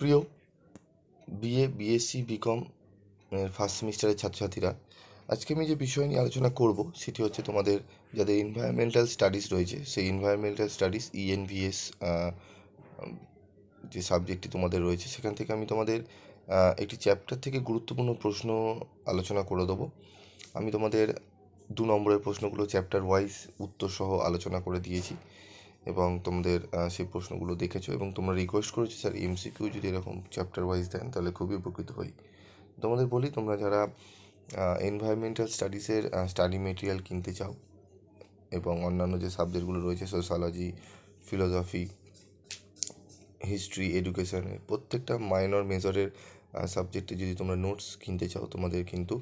প্রিয় BA BSc BCom first সেমিস্টারের ছাত্রছাত্রীরা আজকে আমি যে বিষয় নিয়ে আলোচনা করব সেটি হচ্ছে তোমাদের যাদের এনভায়রনমেন্টাল স্টাডিজ রয়েছে সেই এনভায়রনমেন্টাল স্টাডিজ ইএনভিএস যে সাবজেক্টটি তোমাদের রয়েছে সেখান থেকে আমি তোমাদের একটি চ্যাপ্টার থেকে গুরুত্বপূর্ণ প্রশ্ন আলোচনা করে দেবো আমি তোমাদের দু নম্বরের প্রশ্নগুলো চ্যাপ্টার ওয়াইজ উত্তরসহ আলোচনা করে দিয়েছি এবং তোমাদের সেই প্রশ্নগুলো দেখেছো এবং তোমরা রিকোয়েস্ট করেছো স্যার এমসিকিউ যদি এরকম চ্যাপ্টার ওয়াইজ দেন তাহলে খুবই উপকৃত হই তোমাদের বলি তোমরা যারা এনভায়রনমেন্টাল স্টাডিজের স্টাডি মেটেরিয়াল কিনতে চাও এবং অন্যান্য যে সাবজেক্টগুলো রয়েছে সোশ্যালজি ফিলোসফি হিস্ট্রি এডুকেশানের প্রত্যেকটা মাইনর মেজরের সাবজেক্টে যদি তোমরা নোটস কিনতে চাও তোমাদের কিন্তু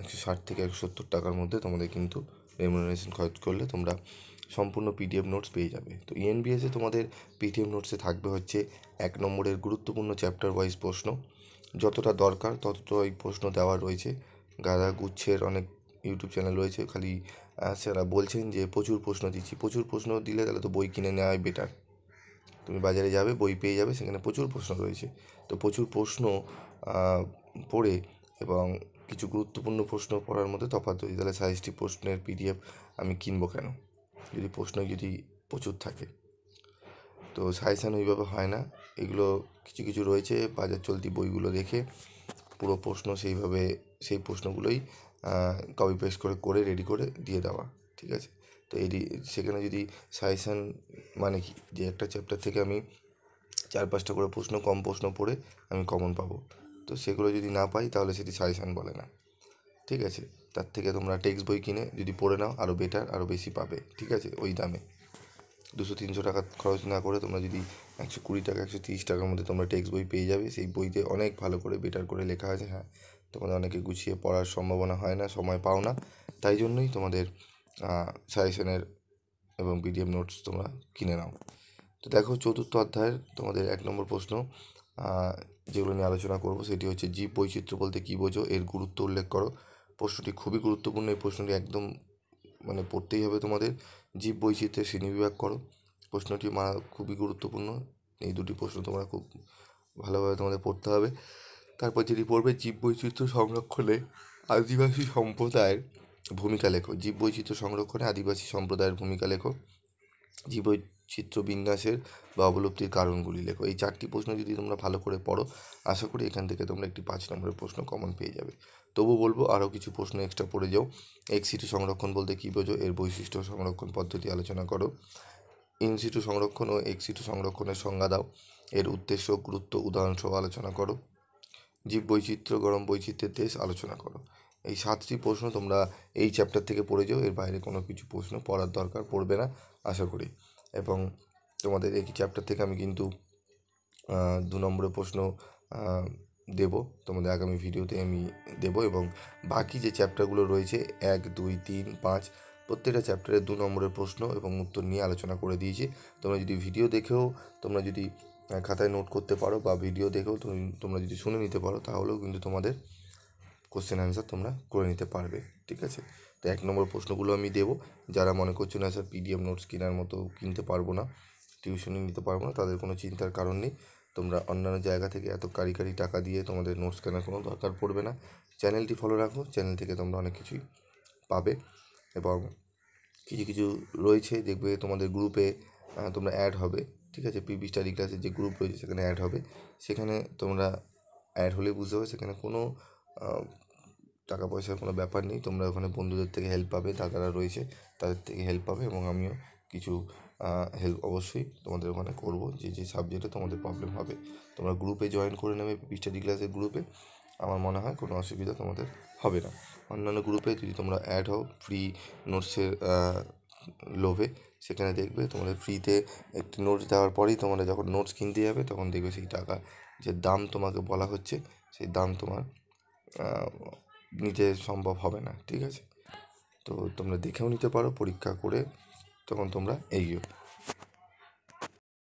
একশো ষাট থেকে একশো সত্তর টাকার মধ্যে তোমাদের কিন্তু রেমুনারেশন খরচ করলে তোমরা সম্পূর্ণ পিডিএফ নোটস পেয়ে যাবে তো ইএনবিএসে e তোমাদের পিডিএফ নোটসে থাকবে হচ্ছে এক নম্বরের গুরুত্বপূর্ণ চ্যাপ্টার ওয়াইজ প্রশ্ন যতটা দরকার ততটাই প্রশ্ন দেওয়া রয়েছে গাদা গুচ্ছের অনেক ইউটিউব চ্যানেল রয়েছে খালি স্যারা বলছেন যে প্রচুর প্রশ্ন দিচ্ছি প্রচুর প্রশ্ন দিলে তাহলে তো বই কিনে নেওয়াই বেটার তুমি বাজারে যাবে বই পেয়ে যাবে সেখানে প্রচুর প্রশ্ন রয়েছে তো প্রচুর প্রশ্ন পড়ে এবং কিছু গুরুত্বপূর্ণ প্রশ্ন পড়ার মধ্যে তফাৎ রয়েছে তাহলে সাইজটি প্রশ্নের পিডিএফ আমি কিনবো কেন যদি প্রশ্ন যদি প্রচুর থাকে তো সাজেশান ওইভাবে হয় না এগুলো কিছু কিছু রয়েছে বাজার চলতি বইগুলো দেখে পুরো প্রশ্ন সেইভাবে সেই প্রশ্নগুলোই কপি পেস্ট করে করে রেডি করে দিয়ে দেওয়া ঠিক আছে তো এই সেখানে যদি সাজেশান মানে কি যে একটা চ্যাপ্টার থেকে আমি চার পাঁচটা করে প্রশ্ন কম প্রশ্ন পড়ে আমি কমন পাবো তো সেগুলো যদি না পাই তাহলে সেটি সাজেশান বলে না ঠিক আছে তার থেকে তোমরা টেক্সট বই কিনে যদি পড়ে নাও আরও বেটার আরও বেশি পাবে ঠিক আছে ওই দামে দুশো তিনশো টাকা খরচ না করে তোমরা যদি একশো কুড়ি টাকা একশো তিরিশ টাকার মধ্যে তোমরা টেক্সট বই পেয়ে যাবে সেই বইতে অনেক ভালো করে বেটার করে লেখা আছে হ্যাঁ তোমাদের অনেকে গুছিয়ে পড়ার সম্ভাবনা হয় না সময় পাও না তাই জন্যই তোমাদের সাজেশনের এবং পিডিএফ নোটস তোমরা কিনে নাও তো দেখো চতুর্থ অধ্যায়ের তোমাদের এক নম্বর প্রশ্ন যেগুলো নিয়ে আলোচনা করবো সেটি হচ্ছে জীব বৈচিত্র্য বলতে কী বোঝো এর গুরুত্ব উল্লেখ করো প্রশ্নটি খুবই গুরুত্বপূর্ণ এই প্রশ্নটি একদম মানে পড়তেই হবে তোমাদের জীব বৈচিত্র্যের শ্রেণীবিভাগ করো প্রশ্নটি মারা খুবই গুরুত্বপূর্ণ এই দুটি প্রশ্ন তোমরা খুব ভালোভাবে তোমাদের পড়তে হবে তারপর যেটি পড়বে জীব বৈচিত্র্য সংরক্ষণে আদিবাসী সম্প্রদায়ের ভূমিকা লেখো জীব বৈচিত্র্য সংরক্ষণে আদিবাসী সম্প্রদায়ের ভূমিকা লেখো জীব চিত্র বিন্যাসের বা অবলুপ্তির কারণগুলি লেখো এই চারটি প্রশ্ন যদি তোমরা ভালো করে পড়ো আশা করি এখান থেকে তোমরা একটি পাঁচ নম্বরের প্রশ্ন কমন পেয়ে যাবে তবু বলবো আরও কিছু প্রশ্ন এক্সট্রা পড়ে যাও এক্সিটু সংরক্ষণ বলতে কী বোঝো এর বৈশিষ্ট্য সংরক্ষণ পদ্ধতি আলোচনা করো ইনসিটু সংরক্ষণ ও এক্সিটু সংরক্ষণের সংজ্ঞা দাও এর উদ্দেশ্য গুরুত্ব উদাহরণসহ আলোচনা করো জীব বৈচিত্র্য গরম বৈচিত্র্যের দেশ আলোচনা করো এই সাতটি প্রশ্ন তোমরা এই চ্যাপ্টার থেকে পড়ে যাও এর বাইরে কোনো কিছু প্রশ্ন পড়ার দরকার পড়বে না আশা করি এবং তোমাদের এই চ্যাপ্টার থেকে আমি কিন্তু দু নম্বরের প্রশ্ন দেব তোমাদের আগামী ভিডিওতে আমি দেব এবং বাকি যে চ্যাপ্টারগুলো রয়েছে এক দুই তিন পাঁচ প্রত্যেকটা চ্যাপ্টারে দু নম্বরের প্রশ্ন এবং উত্তর নিয়ে আলোচনা করে দিয়েছি তোমরা যদি ভিডিও দেখেও তোমরা যদি খাতায় নোট করতে পারো বা ভিডিও দেখেও তোমরা যদি শুনে নিতে পারো তাহলেও কিন্তু তোমাদের কোশ্চেন অ্যান্সার তোমরা করে নিতে পারবে ঠিক আছে তো এক নম্বর প্রশ্নগুলো আমি দেবো যারা মনে করছে না স্যার পিডিএম নোটস কেনার মতো কিনতে পারবো না টিউশনই নিতে পারবো না তাদের কোনো চিন্তার কারণ নেই তোমরা অন্যান্য জায়গা থেকে এত কারি কারি টাকা দিয়ে তোমাদের নোটস কেনার কোনো দরকার পড়বে না চ্যানেলটি ফলো রাখো চ্যানেল থেকে তোমরা অনেক কিছুই পাবে এবং কিছু কিছু রয়েছে দেখবে তোমাদের গ্রুপে তোমরা অ্যাড হবে ঠিক আছে পিবি স্টাডি ক্লাসের যে গ্রুপ রয়েছে সেখানে অ্যাড হবে সেখানে তোমরা অ্যাড হলে বুঝতে হবে সেখানে কোনো টাকা পয়সার কোনো ব্যাপার নেই তোমরা ওখানে বন্ধুদের থেকে হেল্প পাবে দাদারা রয়েছে তাদের থেকে হেল্প পাবে এবং আমিও কিছু হেল্প অবশ্যই তোমাদের ওখানে করব যে যে সাবজেক্টে তোমাদের প্রবলেম হবে তোমরা গ্রুপে জয়েন করে নেবে স্টাডি ক্লাসের গ্রুপে আমার মনে হয় কোনো অসুবিধা তোমাদের হবে না অন্যান্য গ্রুপে যদি তোমরা অ্যাড হও ফ্রি নোটসের লোভে সেখানে দেখবে তোমাদের ফ্রিতে একটি নোটস দেওয়ার পরেই তোমরা যখন নোটস কিনতে যাবে তখন দেখবে সেই টাকা যে দাম তোমাকে বলা হচ্ছে সেই দাম তোমার নিতে সম্ভব হবে না ঠিক আছে তো তোমরা দেখেও নিতে পারো পরীক্ষা করে তখন তোমরা এগিয়ে